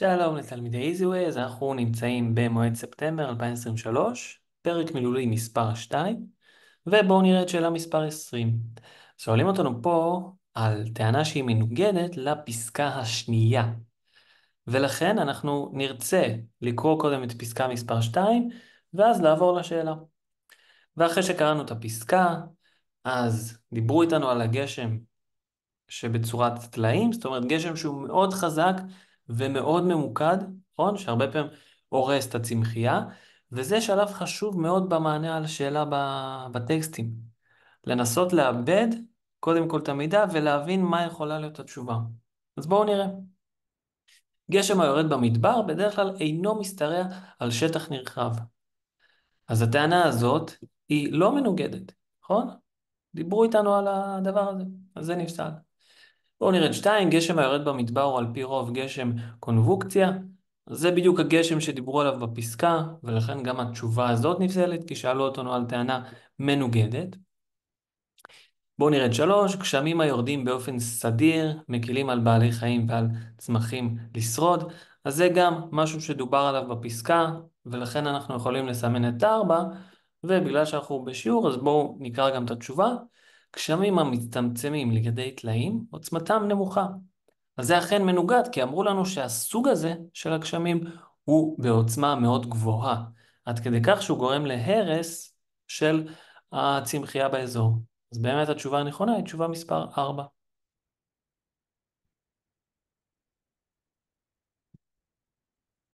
שלום לתלמידי EasyWay, אז אנחנו נמצאים במועד ספטמבר 2023, פרק מילולי מספר 2, ובואו נראה את שאלה מספר 20. שואלים אותנו פה על טענה שהיא מנוגדת לפסקה השנייה, ולכן אנחנו נרצה לקרוא קודם את פסקה מספר 2, ואז לעבור לשאלה. ואחרי שקראנו את הפסקה, אז דיברו איתנו על הגשם שבצורת טלאים, זאת אומרת גשם שהוא מאוד חזק, ומאוד ממוקד, נכון? שהרבה פעמים הורס את הצמחייה, וזה שלב חשוב מאוד במענה על שאלה בטקסטים. לנסות לאבד קודם כל את המידע ולהבין מה יכולה להיות התשובה. אז בואו נראה. גשם היורד במדבר בדרך כלל אינו משתרע על שטח נרחב. אז הטענה הזאת היא לא מנוגדת, נכון? דיברו איתנו על הדבר הזה, אז זה נפסל. בואו נראה את שתיים, גשם היורד במדבר הוא על פי רוב גשם קונבוקציה. זה בדיוק הגשם שדיברו עליו בפסקה, ולכן גם התשובה הזאת נפסלת, כי שאלו אותנו על טענה מנוגדת. בואו נראה את שלוש, גשמים היורדים באופן סדיר, מקילים על בעלי חיים ועל צמחים לשרוד. אז זה גם משהו שדובר עליו בפסקה, ולכן אנחנו יכולים לסמן את 4, ובגלל שאנחנו בשיעור אז בואו נקרא גם את התשובה. גשמים המצטמצמים לכדי טלאים, עוצמתם נמוכה. אז זה אכן מנוגד, כי אמרו לנו שהסוג הזה של הגשמים הוא בעוצמה מאוד גבוהה, עד כדי כך שהוא גורם להרס של הצמחייה באזור. אז באמת התשובה הנכונה היא תשובה מספר 4.